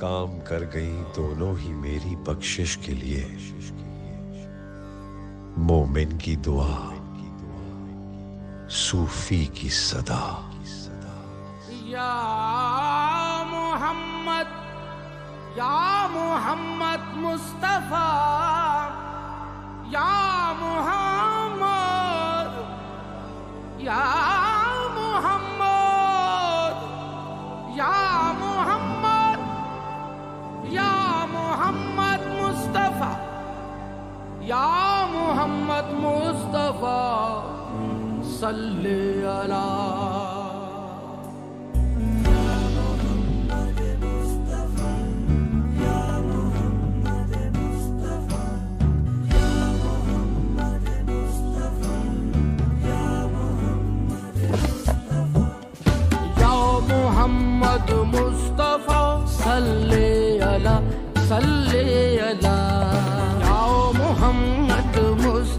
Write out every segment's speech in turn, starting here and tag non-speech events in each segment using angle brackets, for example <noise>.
काम कर गई दोनों ही मेरी बख्शिश के लिए मोमिन की दुआ सूफी की सदा या मोहम्मद या मोहम्मद मुस्तफा या मोहम्मद या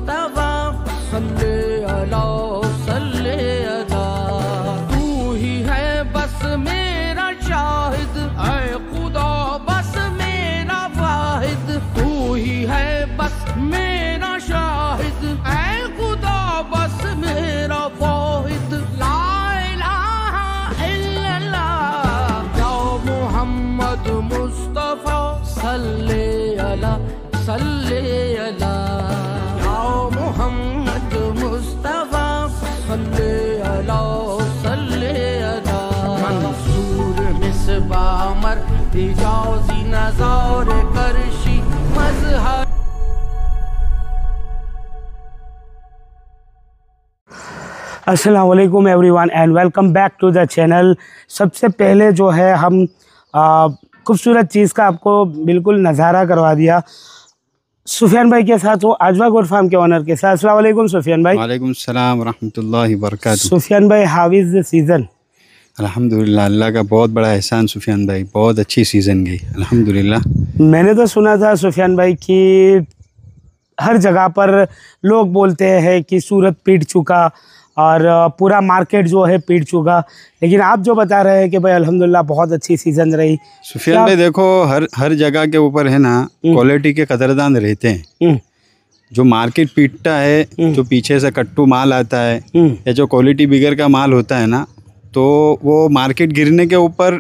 अला तू ही है बस मेरा शाहिद ऐ खुदा बस मेरा वाहिद तू ही है बस मेरा शाहिद ऐ खुदा बस मेरा वाहिद ला इलाहा इल्लल्लाह या मुस्तफा सल्ले अला सल्ले اجازی نظار کرشی مظهر असलम everyone and welcome back to the channel सबसे पहले जो है हम खूबसूरत चीज़ का आपको बिल्कुल नज़ारा करवा दिया सुफियान भाई के साथ हूँ आजवा गोड फार्म के ऑनर के साथ असल सुफियान भाई वालेकुम सलाम रहमतुल्लाहि वरकत सुफियान भाई हाउ इज़ द सीज़न अल्हम्दुलिल्लाह अल्लाह का बहुत बड़ा एहसान सुफियान भाई बहुत अच्छी सीज़न गई अल्हम्दुलिल्लाह मैंने तो सुना था सुफियान भाई कि हर जगह पर लोग बोलते हैं कि सूरत पीट चुका और पूरा मार्केट जो है पीट चुका लेकिन आप जो बता रहे हैं कि भाई अल्हम्दुलिल्लाह बहुत अच्छी सीज़न रही सुफियान भाई देखो हर हर जगह के ऊपर है ना क्वालिटी हम्म। के कदरदान रहते हैं हम्म। जो मार्केट पीटता है हम्म। जो पीछे से कट्टू माल आता है या जो क्वालिटी बिगर का माल होता है ना तो वो मार्केट गिरने के ऊपर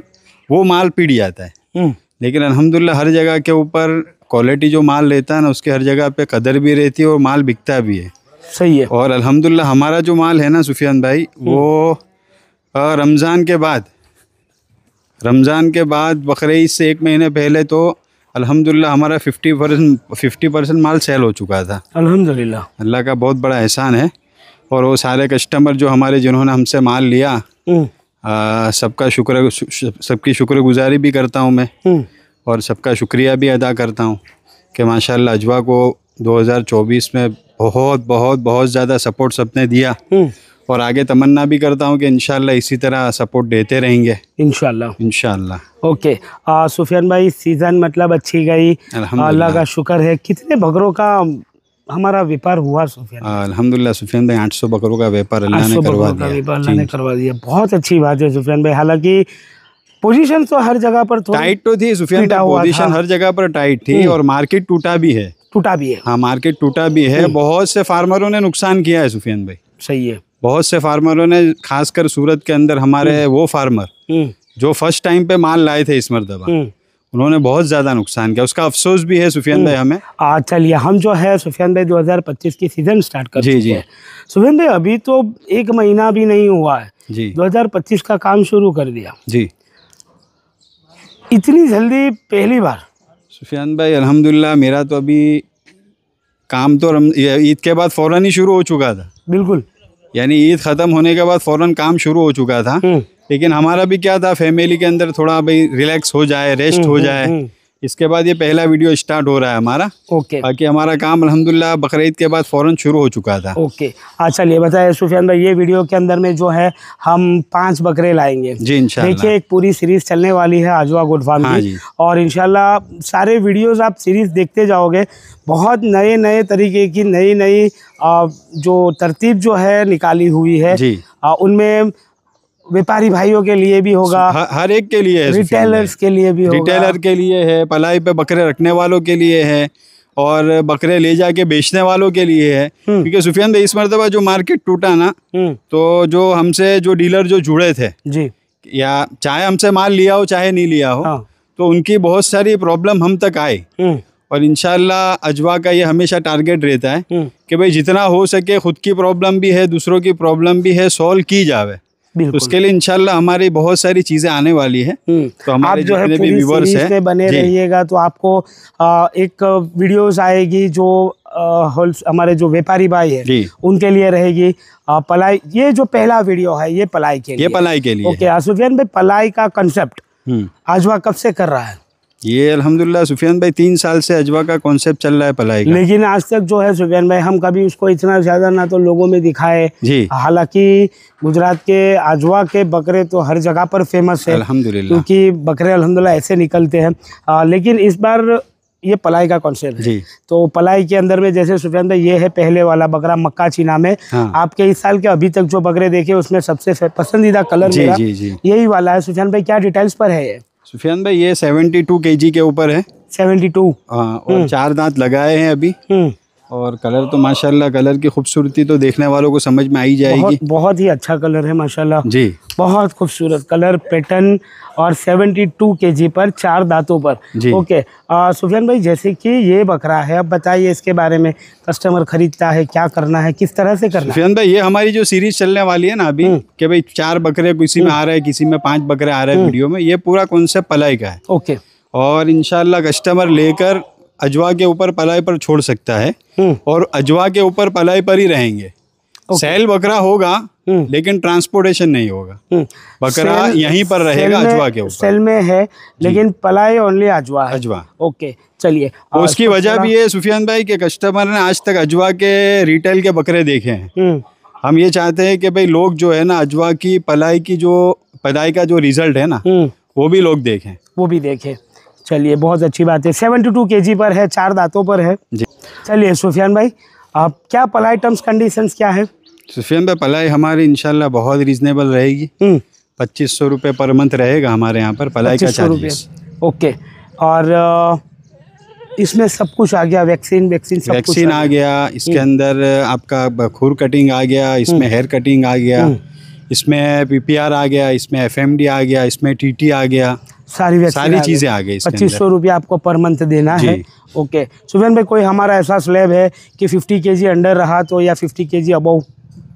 वो माल पीट जाता है हम्म। लेकिन अलहमदिल्ला हर जगह के ऊपर क्वालिटी जो माल लेता है ना उसके हर जगह पे कदर भी रहती है और माल बिकता भी है सही है और अल्हम्दुलिल्लाह हमारा जो माल है ना सुफियान भाई हम्म। वो रमज़ान के बाद रमज़ान के बाद बकरीद से एक महीने पहले तो अल्हम्दुलिल्लाह हमारा फिफ्टी परसेंट फिफ्टी परसेंट माल सेल हो चुका था अल्हम्दुलिल्लाह अल्लाह का बहुत बड़ा एहसान है और वो सारे कस्टमर जो हमारे जिन्होंने हमसे माल लिया हम्म। सबका शुक्र सबकी शुक्रगुजारी भी करता हूँ मैं हम्म। और सबका शुक्रिया भी अदा करता हूँ कि माशाल्लाह अजवा को 2024 में बहुत बहुत बहुत ज़्यादा सपोर्ट सबने दिया हम्म। और आगे तमन्ना भी करता हूँ कि इनशाला इसी तरह सपोर्ट देते रहेंगे इनशाला इनशाला ओके सुफियान भाई सीज़न मतलब अच्छी गई अल्लाह का शुक्र है कितने भगरों का हमारा व्यापार हुआ सुफियान सुफियान भाई आठ सौ बकरों का व्यापार अल्लाह ने करवा दिया व्यापार अल्लाह ने करवा दिया बहुत अच्छी बात है सुफियान भाई हालांकि पोजीशन तो हर जगह पर टाइट तो थी सुफियान पोजीशन हर जगह पर टाइट थी हम्म। और मार्केट टूटा भी है टूटा भी है हाँ मार्केट टूटा भी है हम्म। बहुत से फार्मरों ने नुकसान किया है सुफियान भाई सही है बहुत से फार्मरों ने खासकर सूरत के अंदर हमारे हम्म। वो फार्मर जो फर्स्ट टाइम पे माल लाए थे इस मरतबा उन्होंने बहुत ज़्यादा नुकसान किया उसका अफसोस भी है सुफियान भाई हमें चलिए हम जो है सुफियान भाई 2025 की सीज़न स्टार्ट कर जी जी सुफियान भाई अभी तो एक महीना भी नहीं हुआ है जी 2025 का काम शुरू कर दिया जी इतनी जल्दी पहली बार सुफियान भाई अल्हम्दुलिल्लाह मेरा तो अभी काम तो ईद के बाद फ़ौरन ही शुरू हो चुका था बिल्कुल यानी ईद ख़त्म होने के बाद फ़ौरन काम शुरू हो चुका था हम्म। लेकिन हमारा भी क्या था फैमिली के अंदर थोड़ा भाई रिलैक्स हो जाए रेस्ट हम्म, हो हम्म, जाए हम्म। इसके बाद ये पहला वीडियो स्टार्ट हो रहा है हमारा ओके बाकी हमारा काम अलहमदिल्ला बकरीद के बाद फ़ौरन शुरू हो चुका था ओके अच्छा ये बताया सुफियान भाई ये वीडियो के अंदर में जो है हम पांच बकरे लाएंगे जी इंशाल्लाह देखिए एक पूरी सीरीज चलने वाली है आजवा गुड फार्म हाँ की और इंशाल्लाह सारे वीडियोस आप सीरीज देखते जाओगे बहुत नए नए तरीके की नई नई जो तरतीब जो है निकाली हुई है उनमें व्यापारी भाइयों के लिए भी होगा हाँ, हर एक के लिए है रिटेलर्स के लिए भी रिटेलर के लिए है पलाई पे बकरे रखने वालों के लिए है और बकरे ले जाके बेचने वालों के लिए है हम्म। क्योंकि सुफियान भाई इस मरतबा जो मार्केट टूटा ना हम्म। तो जो हमसे जो डीलर जो जुड़े थे जी या चाहे हमसे माल लिया हो चाहे नहीं लिया हो हाँ। तो उनकी बहुत सारी प्रॉब्लम हम तक आए हम्म। और इनशाला अजवा का ये हमेशा टारगेट रहता है कि भाई जितना हो सके खुद की प्रॉब्लम भी है दूसरों की प्रॉब्लम भी है सॉल्व की जावे बिल्कुल उसके लिए इनशाला हमारी बहुत सारी चीजें आने वाली है हम्म। तो हमारे आप जो है भी है बने रहिएगा तो आपको आ, एक वीडियोस आएगी जो हमारे जो व्यापारी भाई है उनके लिए रहेगी पलाई ये जो पहला वीडियो है ये पलाई के लिए ये पलाई के लिए ओके भाई पलाई का कंसेप्ट हम्म। वह कब से कर रहा है ये अल्हम्दुलिल्लाह सुफियान भाई तीन साल से अजवा का कॉन्सेप्ट चल रहा है पलाई का। लेकिन आज तक जो है सुफियान भाई हम कभी उसको इतना ज़्यादा ना तो लोगों में दिखाए जी हालांकि गुजरात के अजवा के बकरे तो हर जगह पर फेमस है अल्हम्दुलिल्लाह क्योंकि बकरे अलहमदुल्ला ऐसे निकलते हैं आ, लेकिन इस बार ये पलाई का कॉन्सेप्ट है तो पलाई के अंदर में जैसे सुफियान भाई ये है पहले वाला बकरा मक्का चीना में हाँ। आपके इस साल के अभी तक जो बकरे देखे उसमें सबसे पसंदीदा कलर जी, जी, जी। यही वाला है सुफियान भाई क्या डिटेल्स पर है ये सुफियान भाई ये सेवेंटी टू के जी के ऊपर है सेवेंटी टू हाँ और हम्म। चार दांत लगाए हैं अभी हम्म। और कलर तो माशाल्लाह कलर की खूबसूरती तो देखने वालों को समझ में आई जाएगी बहुत, बहुत ही अच्छा कलर है माशाल्लाह जी बहुत खूबसूरत कलर पैटर्न और 72 केजी पर चार दांतों पर ओके सुफियान भाई जैसे कि ये बकरा है अब बताइए इसके बारे में कस्टमर खरीदता है क्या करना है किस तरह से करना सुफियान भाई ये हमारी जो सीरीज चलने वाली है ना अभी हम्म। कि भाई चार बकरे किसी में आ रहे हैं किसी में पांच बकरे आ रहे हैं हम्म। वीडियो में ये पूरा कॉन्सेप्ट पलाई का है ओके और इनशाला कस्टमर लेकर अजवा के ऊपर पलाई पर छोड़ सकता है हम्म। और अजवा के ऊपर पलाई पर ही रहेंगे सेल बकरा होगा हम्म। लेकिन ट्रांसपोर्टेशन नहीं होगा हम्म। बकरा यहीं पर रहेगा अजवा के ऊपर सेल में है लेकिन पलाई ओनली अजवा अजवा ओके चलिए तो उसकी वजह भी ये सुफियान भाई के कस्टमर ने आज तक अजवा के रिटेल के बकरे देखे हैं हम ये चाहते हैं कि भाई लोग जो है ना अजवा की पलाई की जो पलाई का जो रिजल्ट है ना वो भी लोग देखें वो भी देखें चलिए बहुत अच्छी बात है सेवेंटी टू के जी पर है चार दांतों पर है चलिए सुफियान भाई आप क्या पलाई टर्म्स कंडीशंस क्या है सुफियान भाई पलाई हमारी इनशाला बहुत रीजनेबल रहेगी हम्म। पच्चीस सौ रुपये पर मंथ रहेगा हमारे यहाँ पर पलाई का रुपये ओके और इसमें सब कुछ आ गया वैक्सीन वैक्सीन सब वैक्सीन कुछ आ, आ गया इसके हम्म। अंदर आपका खूर कटिंग आ गया इसमें हेयर हम्म। कटिंग आ गया इसमें पीपीआर आ गया इसमें एफएमडी आ गया इसमें टीटी आ गया सारी सारी चीज़ें आ गई पच्चीस सौ रुपया आपको पर मंथ देना है ओके सुबेन भाई कोई हमारा ऐसा स्लैब है कि फिफ्टी के अंडर रहा तो या फिफ्टी के जी अब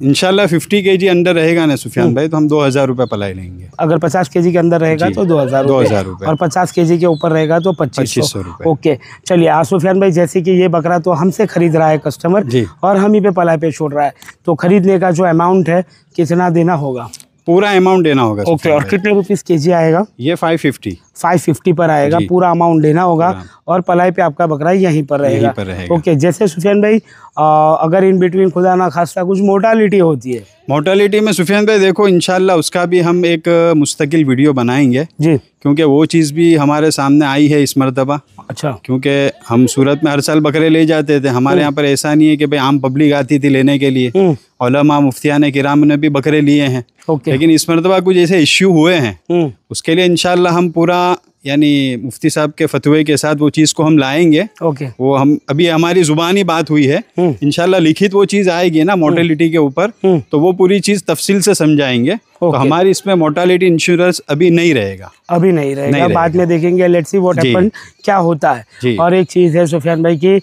इनशाला फिफ्टी के जी अंडर रहेगा ना सुफियान हम्म। भाई तो हम दो हज़ार रुपये पलाई लेंगे अगर पचास के जी के अंदर रहेगा तो दो हज़ार दो हज़ार रुपये और पचास के जी के ऊपर रहेगा तो पच्चीस सौ ओके चलिए आज सुफियान भाई जैसे कि ये बकरा तो हमसे खरीद रहा है कस्टमर और हम ही पे पलाई पे छोड़ रहा है तो खरीदने का जो अमाउंट है कितना देना होगा पूरा अमाउंट देना होगा ओके और कितने रुपीज़ के जी आएगा ये फाइव फिफ्टी 550 पर आएगा पूरा अमाउंट लेना होगा और पलाई पे आपका बकरा यहीं पर रहेगा ओके जैसे सुफियान भाई आ, अगर इन बिटवीन खुदा ना खासा कुछ मोटालिटी होती है मोटालिटी में सुफियान भाई देखो इनशाला उसका भी हम एक मुस्तकिल वीडियो बनाएंगे जी क्योंकि वो चीज़ भी हमारे सामने आई है इस मरतबा अच्छा क्योंकि हम सूरत में हर साल बकरे ले जाते थे हमारे हम्म। यहाँ पर ऐसा नहीं है कि भाई आम पब्लिक आती थी लेने के लिए ओलमा हम्म। मुफ्तियान किराम ने भी बकरे लिए हैं लेकिन इस मरतबा कुछ ऐसे इश्यू हुए हैं हम्म। उसके लिए इनशाला हम पूरा यानी मुफ्ती साहब के फतवे के साथ वो चीज़ को हम लाएंगे ओके वो हम अभी हमारी जुबानी बात हुई है हम्म। इनशाला लिखित वो चीज़ आएगी ना मोर्टेलिटी के ऊपर हम्म। तो वो पूरी चीज़ तफसील से समझाएंगे तो हमारी इसमें मोर्टालिटी इंश्योरेंस अभी नहीं रहेगा अभी नहीं रहेगा, रहे बाद में देखेंगे लेट्स सी व्हाट हैपन क्या होता है और एक चीज़ है सुफियान भाई की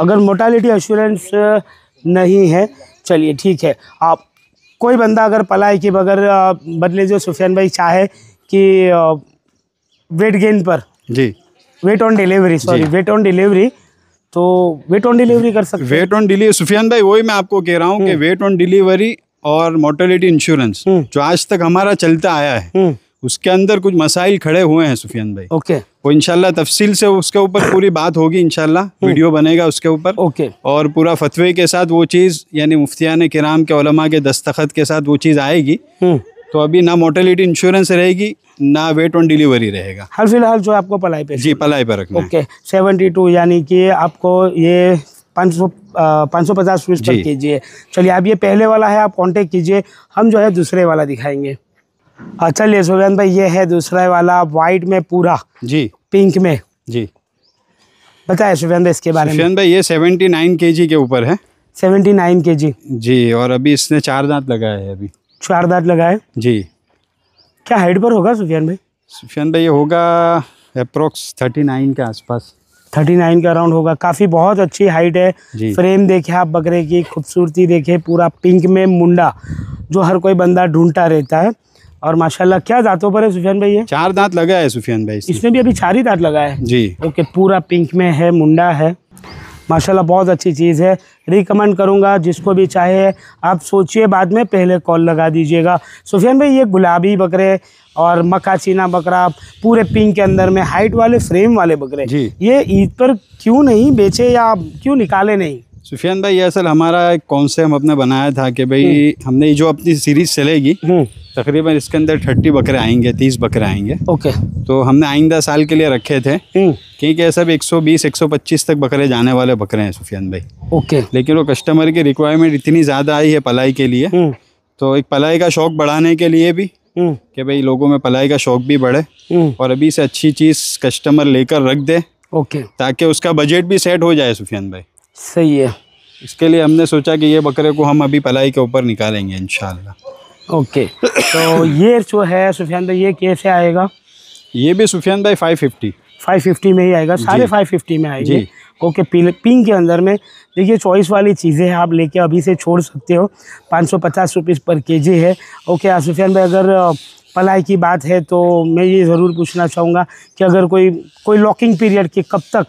अगर मोर्टालिटी इंश्योरेंस नहीं है चलिए ठीक है आप कोई बंदा अगर पलाई के बगैर बदले जो सुफियान भाई चाहे कि वेट गेन पर जी weight on delivery sorry weight on delivery तो वेट ऑन डिलीवरी कर सकते वेट ऑन डिलीवरी सुफियान भाई वही मैं आपको कह रहा हूँ कि वेट ऑन डिलीवरी और मोटेलिटी हम्म। इंश्योरेंस जो आज तक हमारा चलता आया है हम्म। उसके अंदर कुछ मसाइल खड़े हुए हैं सुफियान भाई ओके वो इनशाला तफसील से उसके ऊपर पूरी बात होगी इनशाला हम्म। वीडियो बनेगा उसके ऊपर ओके और पूरा फतवे के साथ वो चीज़ यानी मुफ्तियान कराम के ओलमा के दस्तखत के साथ वो चीज़ आएगी तो अभी ना मोटेलिटी इंश्योरेंस रहेगी ना वेट ऑन डिलीवरी रहेगा हाल फिलहाल जो आपको पलाई पे जी पलाई पे रखना ओके सेवेंटी टू यानी कि आपको ये पाँच सौ पाँच सौ पचास स्विच पर कीजिए चलिए अब ये पहले वाला है आप कॉन्टेक्ट कीजिए हम जो है दूसरे वाला दिखाएंगे चलिए अच्छा, सुबेन भाई ये है दूसरा वाला वाइट में पूरा जी पिंक में जी बताए सुफियान भाई इसके बारे में भाई ये सेवेंटी नाइन के जी के ऊपर है सेवेंटी नाइन के जी जी और अभी इसने चार दांत लगाया है अभी चार दांत लगाए जी क्या हाइट पर होगा सुफियान भाई सुफियान भाई ये होगा अप्रोक्स थर्टी नाइन के आसपास थर्टी नाइन के अराउंड होगा काफ़ी बहुत अच्छी हाइट है फ्रेम देखे आप बकरे की खूबसूरती देखे पूरा पिंक में मुंडा जो हर कोई बंदा ढूंढता रहता है और माशाल्लाह क्या दांतों पर है सुफियान भाई ये चार दांत लगा है सुफियान भाई इसमें भी अभी चार ही दांत लगा है जी ओके पूरा पिंक में है मुंडा है माशाल्लाह बहुत अच्छी चीज़ है रिकमेंड करूँगा जिसको भी चाहे आप सोचिए बाद में पहले कॉल लगा दीजिएगा सुफियान भाई ये गुलाबी बकरे और चीना बकरा पूरे पिंक के अंदर में हाइट वाले फ्रेम वाले बकरे ये ईद पर क्यों नहीं बेचे या क्यों निकाले नहीं सुफियान भाई ये असल हमारा एक कॉन्सेप्ट अपने बनाया था कि भाई हम्म। हमने जो अपनी सीरीज चलेगी हम्म। तकरीबन इसके अंदर थर्टी बकरे आएंगे तीस बकरे आएंगे ओके तो हमने आइंदा साल के लिए रखे थे हम्म। क्योंकि ये सब 120 125 तक बकरे जाने वाले बकरे हैं सुफियान भाई ओके लेकिन वो कस्टमर की रिक्वायरमेंट इतनी ज़्यादा आई है पलाई के लिए तो एक पलाई का शौक बढ़ाने के लिए भी कि भाई लोगों में पलाई का शौक भी बढ़े और अभी से अच्छी चीज़ कस्टमर लेकर रख दे ओके ताकि उसका बजट भी सेट हो जाए सुफियान भाई सही है इसके लिए हमने सोचा कि ये बकरे को हम अभी पलाई के ऊपर निकालेंगे इन ओके तो ये जो है सुफियान भाई ये कैसे आएगा ये भी सुफियान भाई फाइव फिफ्टी फाइव फिफ्टी में ही आएगा साढ़े फाइव फिफ्टी में आएगी ओके पिंक के अंदर में देखिए चॉइस वाली चीज़ें हैं आप लेके अभी से छोड़ सकते हो पाँच सौ पचास रुपीज़ पर के जी है ओके आसुफियान भाई अगर पलाई की बात है तो मैं ये ज़रूर पूछना चाहूँगा कि अगर कोई कोई लॉकिंग पीरियड के कब तक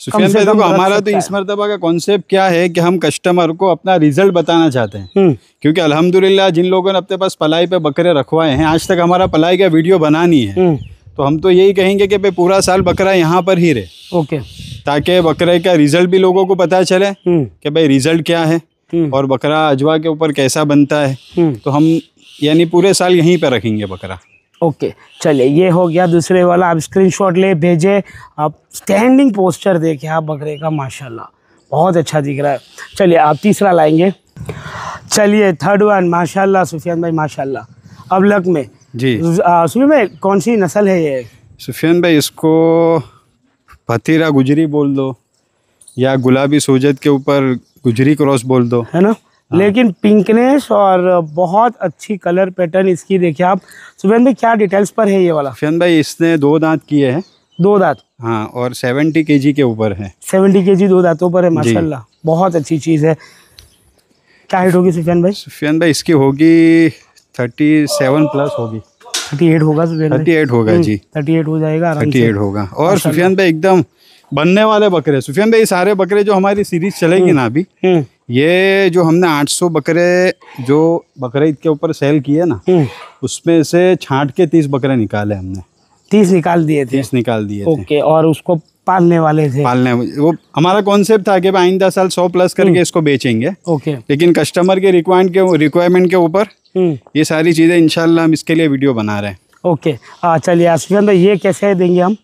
सुफियान भाई देखो हमारा तो इस मरतबा का कॉन्सेप्ट क्या है कि हम कस्टमर को अपना रिजल्ट बताना चाहते हैं हम्म। क्योंकि अल्हम्दुलिल्लाह जिन लोगों ने अपने पास पलाई पे बकरे रखवाए हैं आज तक हमारा पलाई का वीडियो बना नहीं है हम्म। तो हम तो यही कहेंगे कि भाई पूरा साल बकरा यहाँ पर ही रहे ओके ताकि बकरे का रिजल्ट भी लोगों को पता चले हम्म। कि भाई रिजल्ट क्या है और बकरा अजवा के ऊपर कैसा बनता है तो हम यानी पूरे साल यहीं पर रखेंगे बकरा ओके चलिए ये हो गया दूसरे वाला आप स्क्रीनशॉट ले भेजे आप स्टैंडिंग पोस्टर देखे आप बकरे का माशाल्लाह बहुत अच्छा दिख रहा है चलिए आप तीसरा लाएंगे चलिए थर्ड वन माशाल्लाह सुफियान भाई माशाल्लाह अब लक में जी सुफियान भाई कौन सी नस्ल है ये सुफियान भाई इसको भतीरा गुजरी बोल दो या गुलाबी सोजत के ऊपर गुजरी क्रॉस बोल दो है ना हाँ। लेकिन पिंकनेस और बहुत अच्छी कलर पैटर्न इसकी देखिए आप सुबेन भाई क्या डिटेल्स पर है ये वाला सुबेन भाई इसने दो दांत किए हैं दो दांत हाँ और सेवेंटी के जी के ऊपर है सेवेंटी के जी दो दांतों पर है माशाला बहुत अच्छी चीज़ है क्या हाइट होगी सुफियान भाई सुफियान भाई इसकी होगी थर्टी सेवन प्लस होगी थर्टी एट होगा थर्टी एट होगा हम्म, जी थर्टी एट हो जाएगा थर्टी एट होगा और सुफियान भाई एकदम बनने वाले बकरे सुफियान भाई सारे बकरे जो हमारी सीरीज चलेगी ना अभी हम्म, ये जो हमने 800 बकरे जो बकरे ईद के ऊपर सेल किए ना हम्म। उसमें से छांट के तीस बकरे निकाले हमने तीस निकाल दिए थे तीस निकाल दिए ओके और उसको पालने वाले थे पालने वो हमारा कॉन्सेप्ट था कि आइंदा साल सौ प्लस करके हम्म। इसको बेचेंगे ओके लेकिन कस्टमर के रिक्वायरमेंट के रिक्वायरमेंट के ऊपर हम्म। ये सारी चीज़ें इनशाला हम इसके लिए वीडियो बना रहे हैं ओके चलिए आसिफान भाई तो ये कैसे देंगे हम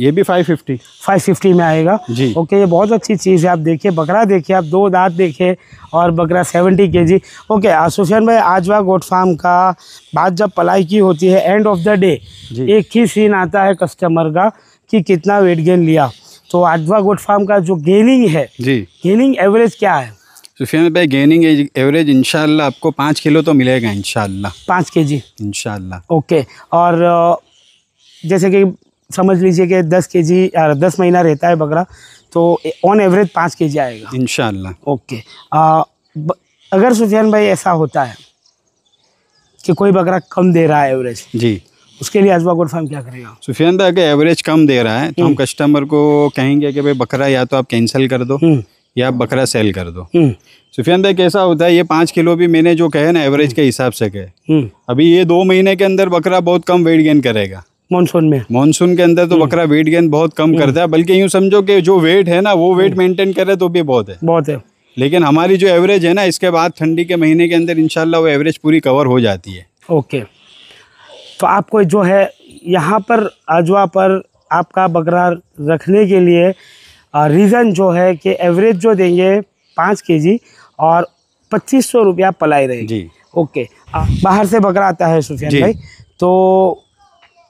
ये भी 550 550 में आएगा जी ओके ये बहुत अच्छी चीज़ है आप देखिए बकरा देखिए आप दो दांत देखिए और बकरा 70 के जी ओके आसुफियान भाई आजवा गोट फार्म का बात जब पलाई की होती है एंड ऑफ द डे एक ही सीन आता है कस्टमर का कि कितना वेट गेन लिया तो आजवा गोट फार्म का जो गेनिंग है जी गेनिंग एवरेज क्या है सुफियान भाई गेनिंग एवरेज इनशाला आपको पाँच किलो तो मिलेगा इनशाला पाँच के जी ओके और जैसे कि समझ लीजिए कि दस के जी दस महीना रहता है बकरा तो ऑन एवरेज पाँच के जी आएगा इन ओके आ, ब, अगर सुफियान भाई ऐसा होता है कि कोई बकरा कम दे रहा है एवरेज जी उसके लिए अजवा गोड फार्म क्या करेगा सुफियान भाई अगर एवरेज कम दे रहा है तो हम कस्टमर हम्म। को कहेंगे कि भाई बकरा या तो आप कैंसिल कर दो हम्म। या बकरा सेल कर दो हम्म। सुफियान भाई कैसा होता है ये पाँच किलो भी मैंने जो कहे ना एवरेज के हिसाब से कहे अभी ये दो महीने के अंदर बकरा बहुत कम वेट गेन करेगा मानसून में मानसून के अंदर तो हम्म। बकरा वेट गेन बहुत कम हम्म। करता है बल्कि यूँ समझो कि जो वेट है ना वो हम्म। वेट मेंटेन करे तो भी बहुत है बहुत है लेकिन हमारी जो एवरेज है ना इसके बाद ठंडी के महीने के अंदर इनशाला वो एवरेज पूरी कवर हो जाती है ओके तो आपको जो है यहाँ पर अजवा पर आपका बकरा रखने के लिए रीज़न जो है कि एवरेज जो देंगे पाँच के जी और पच्चीस सौ रुपया पलाई जी ओके बाहर से बकरा आता है सुफियान भाई तो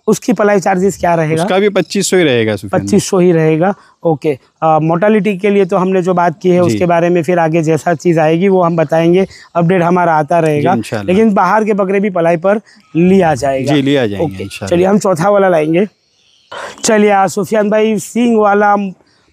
उसकी पलाई चार्जेस क्या रहेगा उसका भी पच्चीस सौ ही रहेगा पच्चीस सौ ही रहेगा ओके मोटालिटी के लिए तो हमने जो बात की है उसके बारे में फिर आगे जैसा चीज़ आएगी वो हम बताएंगे अपडेट हमारा आता रहेगा लेकिन बाहर के बकरे भी पलाई पर लिया जाएगा जी लिया जाएगा ओके चलिए हम चौथा वाला लाएंगे चलिए सुफियान भाई सिंह वाला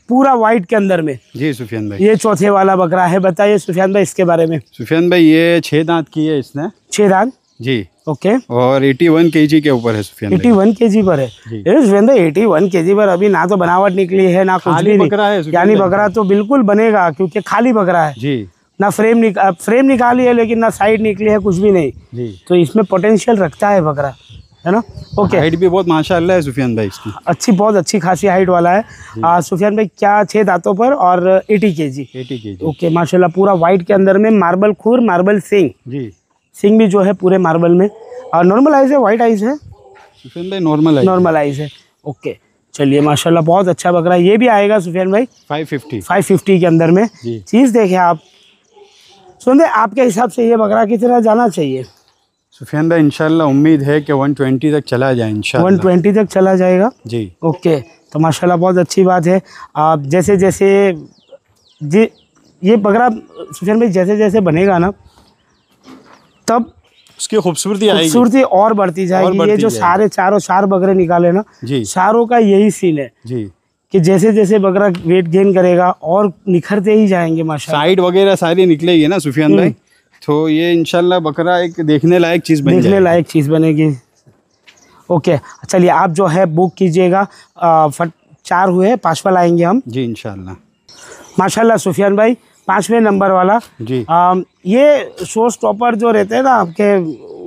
पूरा व्हाइट के अंदर में जी सुफियान भाई ये चौथे वाला बकरा है बताइए सुफियान भाई इसके बारे में सुफियान भाई ये छह दांत की है इसने छह दांत जी ओके और 81 केजी के ऊपर है सुफियान 81 केजी पर है सुफियान एटी वन के जी पर अभी ना तो बनावट निकली है ना खाली बकरा है यानी बकरा तो बिल्कुल बनेगा क्योंकि खाली बकरा है जी ना फ्रेम निका फ्रेम निकाली है लेकिन ना साइड निकली है कुछ भी नहीं जी तो इसमें पोटेंशियल रखता है बकरा है ना ओके हाइट भी बहुत माशाल्लाह है सुफियान भाई इसकी अच्छी बहुत अच्छी खासी हाइट वाला है आ, सुफियान भाई क्या छः दांतों पर और एटी के जी एटी के जी ओके माशाल्लाह पूरा वाइट के अंदर में मार्बल खूर मार्बल सिंह जी सिंग भी जो है पूरे मार्बल में और नॉर्मल आइज है वाइट आइज है सुफेन भाई नॉर्मल आइज नॉर्मल आइज है ओके चलिए माशाल्लाह बहुत अच्छा बकरा ये भी आएगा सुफेन भाई 550 550 के अंदर में चीज़ देखे आप सुन दे आपके हिसाब से ये बकरा कितना जाना चाहिए सुफेन भाई इनशाला उम्मीद है कि 120 तक चला जाए वन ट्वेंटी तक चला जाएगा जी ओके तो माशाल्लाह बहुत अच्छी बात है आप जैसे जैसे जी ये बकरा सुफेन भाई जैसे जैसे बनेगा ना तब उसकी खूबसूरती खूबसूरती और बढ़ती जाएगी और बढ़ती ये जो सारे चारों चार बकरे निकाले ना चारों का यही सीन है जी कि जैसे जैसे बकरा वेट गेन करेगा और निखरते ही जाएंगे माशा साइड वगैरह सारी निकलेगी ना सुफियान भाई हम्म। तो ये इनशाला बकरा एक देखने लायक चीज़ बन देखने लायक चीज़ बनेगी ओके चलिए आप जो है बुक कीजिएगा फट चार हुए पांचवा लाएंगे हम जी इनशाला माशाल्लाह सुफियान भाई पांचवें नंबर वाला जी आ, ये शो स्टॉपर जो रहते हैं ना आपके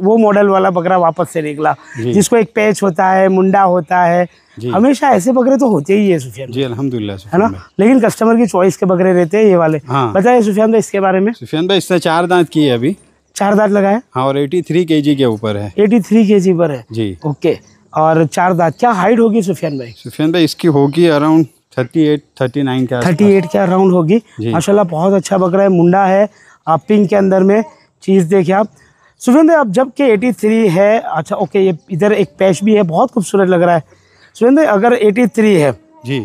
वो मॉडल वाला बकरा वापस से निकला जिसको एक पैच होता है मुंडा होता है हमेशा ऐसे बकरे तो होते ही है सुफियान जी अलहमदुल्ला है ना लेकिन कस्टमर की चॉइस के बकरे रहते हैं ये वाले हाँ। सुफियान भाई इसके बारे में सुफियान भाई इसने चार दांत की है अभी चार दांत लगाए हाँ और एटी थ्री के जी के ऊपर है एटी थ्री के जी पर है जी ओके और चार दांत क्या हाइट होगी सुफियान भाई सुफियान भाई इसकी होगी around thirty eight thirty nine का थर्टी एट का राउंड होगी माशाल्लाह बहुत अच्छा बकरा है मुंडा है आप पिंक के अंदर में चीज़ देखिए आप सुरेंद्र अब जब के एटी थ्री है अच्छा ओके ये इधर एक पैच भी है बहुत खूबसूरत लग रहा है सुरेंद्र अगर एटी थ्री है जी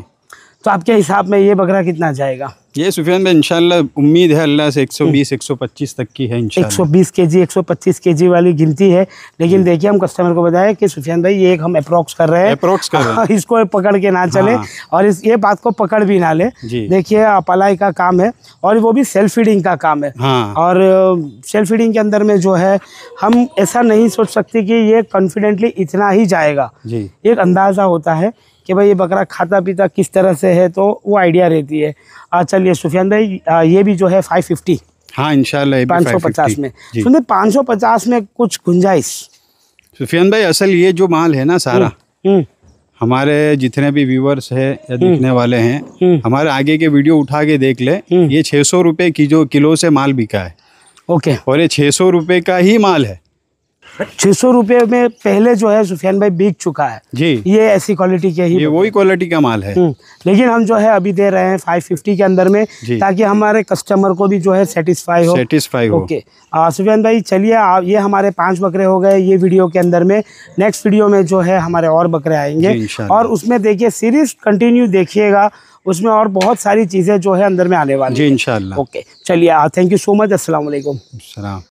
तो आपके हिसाब में ये बकरा कितना जाएगा ये सुफियान भाई इंशाल्लाह उम्मीद है अल्लाह से 120 हम्म। 125 तक की है इंशाल्लाह 120 केजी 125 केजी वाली गिनती है लेकिन देखिए हम कस्टमर को बताया कि सुफियान भाई ये एक हम अप्रोक्स कर रहे हैं अप्रोक्स कर रहे हैं <laughs> इसको पकड़ के ना चले हाँ। और इस ये बात को पकड़ भी ना ले देखिए पलाई का काम है और वो भी सेल्फ फीडिंग का काम है हाँ। और सेल्फ फीडिंग के अंदर में जो है हम ऐसा नहीं सोच सकते कि ये कॉन्फिडेंटली इतना ही जाएगा एक अंदाज़ा होता है कि भाई ये बकरा खाता पीता किस तरह से है तो वो आइडिया रहती है हाँ, चलिए सुफियान भाई ये भी जो है फाइव फिफ्टी हाँ इनशाला पाँच सौ पचास में सुनिए पाँच सौ पचास में कुछ गुंजाइश सुफियान भाई असल ये जो माल है ना सारा हम्म, हम्म। हमारे जितने भी व्यूवर्स है या हम्म। देखने वाले हैं हमारे आगे के वीडियो उठा के देख ले ये छह सौ रुपये की जो किलो से माल बिका है ओके और ये छह सौ रुपये का ही माल है छह सौ रूपये में पहले जो है सुफियान भाई बिक चुका है जी ये ऐसी क्वालिटी के ही वही क्वालिटी का माल है हम्म, लेकिन हम जो है अभी दे रहे हैं फाइव फिफ्टी के अंदर में ताकि हमारे कस्टमर को भी जो है सेटिस्फाई हो सेटिस्फाई हो ओके सुफियान भाई चलिए ये हमारे पांच बकरे हो गए ये वीडियो के अंदर में नेक्स्ट वीडियो में जो है हमारे और बकरे आएंगे और उसमें देखिए सीरीज कंटिन्यू देखिएगा उसमें और बहुत सारी चीज़ें जो है अंदर में आने वाली जी इनशाला ओके चलिए थैंक यू सो मच असल